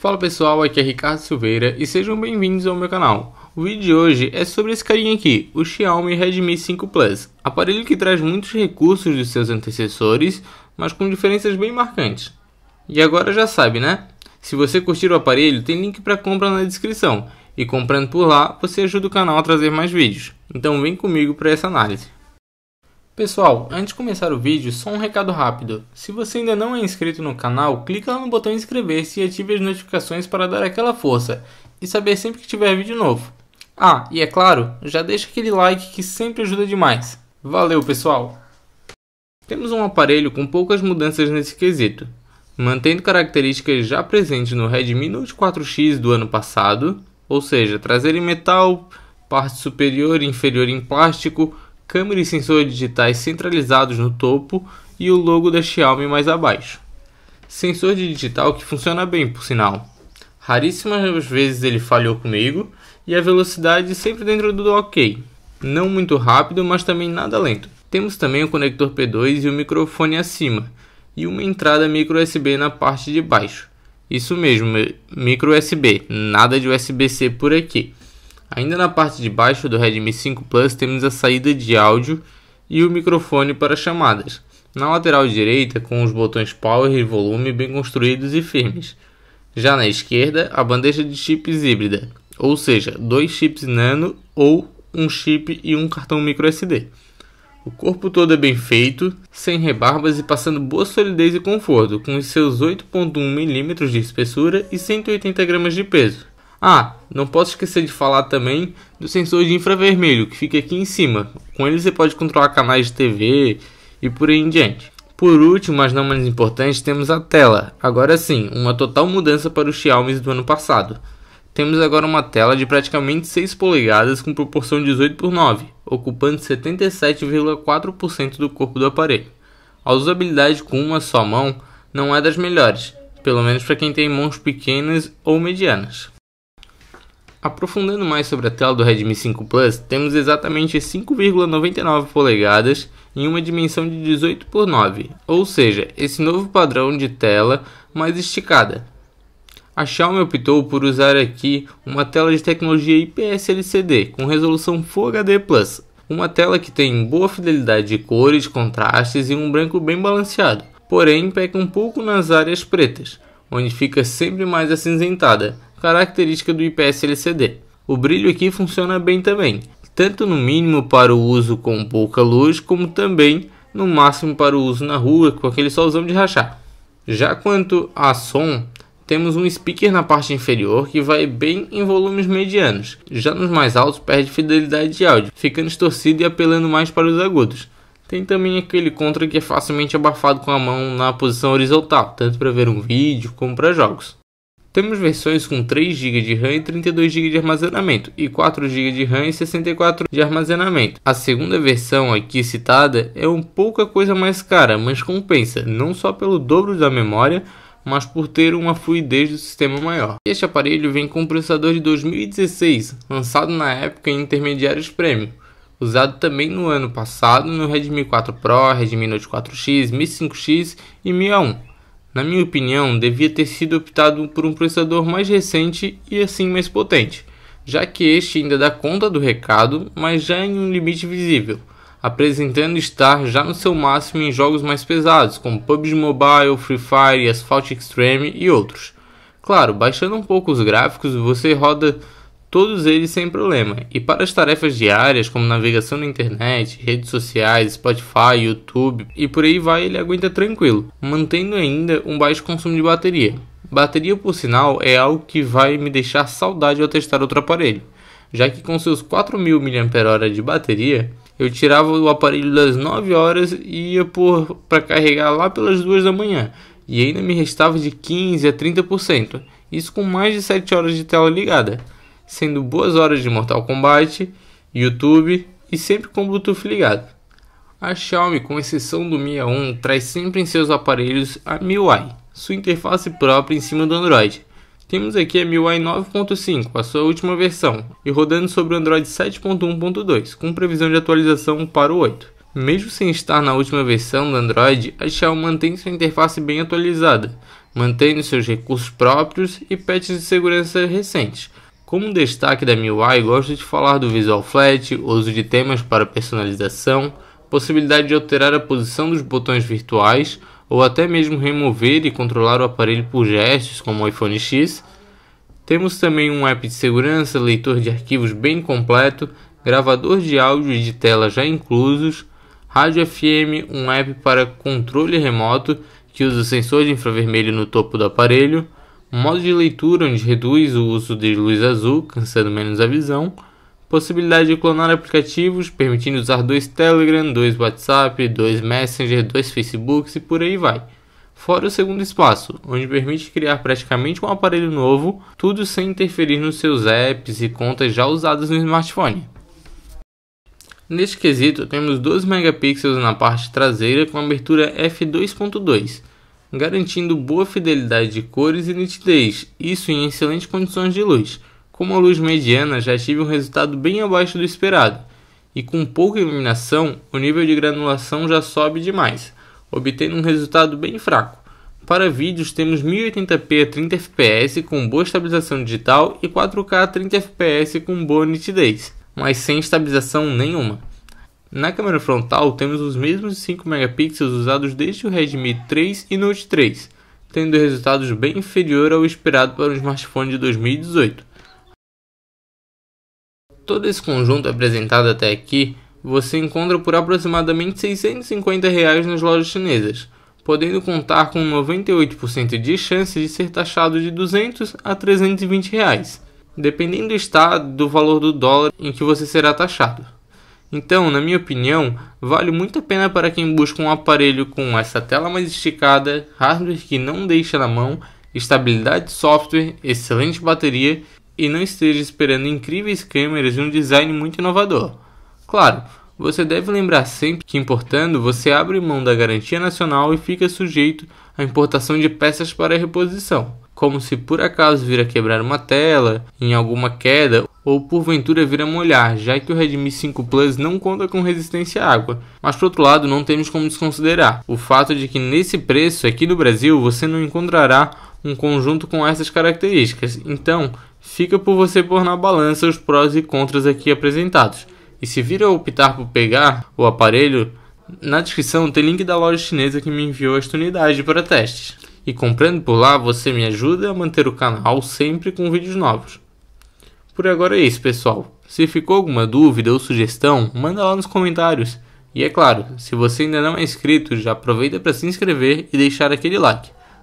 Fala pessoal, aqui é Ricardo Silveira e sejam bem-vindos ao meu canal. O vídeo de hoje é sobre esse carinha aqui, o Xiaomi Redmi 5 Plus, aparelho que traz muitos recursos dos seus antecessores, mas com diferenças bem marcantes. E agora já sabe, né? Se você curtir o aparelho, tem link para compra na descrição, e comprando por lá, você ajuda o canal a trazer mais vídeos. Então vem comigo para essa análise. Pessoal, antes de começar o vídeo, só um recado rápido. Se você ainda não é inscrito no canal, clica lá no botão inscrever-se e ative as notificações para dar aquela força e saber sempre que tiver vídeo novo. Ah, e é claro, já deixa aquele like que sempre ajuda demais. Valeu, pessoal! Temos um aparelho com poucas mudanças nesse quesito, mantendo características já presentes no Redmi Note 4X do ano passado, ou seja, traseira em metal, parte superior e inferior em plástico, câmera e sensor digitais centralizados no topo e o logo da Xiaomi mais abaixo. Sensor de digital que funciona bem, por sinal. Raríssimas vezes ele falhou comigo e a velocidade sempre dentro do ok. Não muito rápido, mas também nada lento. Temos também o conector P2 e o microfone acima, e uma entrada micro USB na parte de baixo. Isso mesmo, micro USB, nada de USB-C por aqui. Ainda na parte de baixo do Redmi 5 Plus temos a saída de áudio e o microfone para chamadas. Na lateral direita, com os botões Power e Volume bem construídos e firmes. Já na esquerda, a bandeja de chips híbrida, ou seja, dois chips nano ou um chip e um cartão microSD. O corpo todo é bem feito, sem rebarbas e passando boa solidez e conforto, com os seus 8.1 mm de espessura e 180 gramas de peso. Ah, não posso esquecer de falar também do sensor de infravermelho que fica aqui em cima. Com ele você pode controlar canais de TV e por aí em diante. Por último, mas não menos importante, temos a tela. Agora sim, uma total mudança para os Xiaomi do ano passado. Temos agora uma tela de praticamente 6 polegadas com proporção 18 por 9, ocupando 77,4% do corpo do aparelho. A usabilidade com uma só mão não é das melhores, pelo menos para quem tem mãos pequenas ou medianas. Aprofundando mais sobre a tela do Redmi 5 Plus, temos exatamente 5,99 polegadas em uma dimensão de 18 por 9, ou seja, esse novo padrão de tela mais esticada. A Xiaomi optou por usar aqui uma tela de tecnologia IPS LCD com resolução Full HD Plus, uma tela que tem boa fidelidade de cores, contrastes e um branco bem balanceado, porém peca um pouco nas áreas pretas, onde fica sempre mais acinzentada característica do IPS LCD. O brilho aqui funciona bem também, tanto no mínimo para o uso com pouca luz, como também no máximo para o uso na rua com aquele solzão de rachar. Já quanto a som, temos um speaker na parte inferior que vai bem em volumes medianos, já nos mais altos perde fidelidade de áudio, ficando distorcido e apelando mais para os agudos. Tem também aquele contra que é facilmente abafado com a mão na posição horizontal, tanto para ver um vídeo como para jogos. Temos versões com 3 GB de RAM e 32 GB de armazenamento e 4 GB de RAM e 64 de armazenamento. A segunda versão aqui citada é um pouca coisa mais cara, mas compensa, não só pelo dobro da memória, mas por ter uma fluidez do sistema maior. Este aparelho vem com um processador de 2016, lançado na época em intermediários premium, usado também no ano passado no Redmi 4 Pro, Redmi Note 4X, Mi 5X e Mi A1. Na minha opinião, devia ter sido optado por um processador mais recente e assim mais potente, já que este ainda dá conta do recado, mas já em um limite visível, apresentando estar já no seu máximo em jogos mais pesados, como PUBG Mobile, Free Fire, Asphalt Extreme e outros. Claro, baixando um pouco os gráficos, você roda todos eles sem problema. E para as tarefas diárias, como navegação na internet, redes sociais, Spotify, YouTube e por aí vai, ele aguenta tranquilo, mantendo ainda um baixo consumo de bateria. Bateria, por sinal, é algo que vai me deixar saudade ao testar outro aparelho, já que com seus 4.000 mAh de bateria, eu tirava o aparelho das 9 horas e ia para carregar lá pelas 2 da manhã, e ainda me restava de 15 a 30%, isso com mais de 7 horas de tela ligada sendo boas horas de Mortal Kombat, YouTube e sempre com Bluetooth ligado. A Xiaomi, com exceção do Mi A1, traz sempre em seus aparelhos a MIUI, sua interface própria em cima do Android. Temos aqui a MIUI 9.5, a sua última versão, e rodando sobre o Android 7.1.2, com previsão de atualização para o 8. Mesmo sem estar na última versão do Android, a Xiaomi mantém sua interface bem atualizada, mantendo seus recursos próprios e patches de segurança recentes, como destaque da MIUI, gosto de falar do Visual Flat, uso de temas para personalização, possibilidade de alterar a posição dos botões virtuais ou até mesmo remover e controlar o aparelho por gestos, como o iPhone X. Temos também um app de segurança, leitor de arquivos bem completo, gravador de áudio e de tela já inclusos, rádio FM, um app para controle remoto que usa sensor de infravermelho no topo do aparelho, um modo de leitura onde reduz o uso de luz azul, cansando menos a visão. Possibilidade de clonar aplicativos, permitindo usar dois Telegram, dois WhatsApp, dois Messenger, dois Facebooks e por aí vai. Fora o segundo espaço, onde permite criar praticamente um aparelho novo, tudo sem interferir nos seus apps e contas já usadas no smartphone. Neste quesito, temos 12 megapixels na parte traseira com abertura f2.2 garantindo boa fidelidade de cores e nitidez, isso em excelentes condições de luz. Com a luz mediana, já tive um resultado bem abaixo do esperado, e com pouca iluminação, o nível de granulação já sobe demais, obtendo um resultado bem fraco. Para vídeos, temos 1080p a 30 fps com boa estabilização digital e 4K a 30 fps com boa nitidez, mas sem estabilização nenhuma. Na câmera frontal temos os mesmos 5 megapixels usados desde o Redmi 3 e Note 3, tendo resultados bem inferior ao esperado para um smartphone de 2018. Todo esse conjunto apresentado até aqui você encontra por aproximadamente R$ 650 reais nas lojas chinesas, podendo contar com 98% de chance de ser taxado de 200 a 320 reais, dependendo do estado do valor do dólar em que você será taxado. Então, na minha opinião, vale muito a pena para quem busca um aparelho com essa tela mais esticada, hardware que não deixa na mão, estabilidade de software, excelente bateria e não esteja esperando incríveis câmeras e um design muito inovador. Claro, você deve lembrar sempre que importando você abre mão da garantia nacional e fica sujeito à importação de peças para reposição, como se por acaso vir a quebrar uma tela, em alguma queda ou porventura vir a molhar, já que o Redmi 5 Plus não conta com resistência à água. Mas por outro lado, não temos como desconsiderar o fato de que nesse preço aqui no Brasil você não encontrará um conjunto com essas características. Então, fica por você pôr na balança os prós e contras aqui apresentados. E se vir a optar por pegar o aparelho, na descrição tem link da loja chinesa que me enviou esta unidade para testes. E comprando por lá, você me ajuda a manter o canal sempre com vídeos novos. Por agora é isso, pessoal. Se ficou alguma dúvida ou sugestão, manda lá nos comentários. E é claro, se você ainda não é inscrito, já aproveita para se inscrever e deixar aquele like.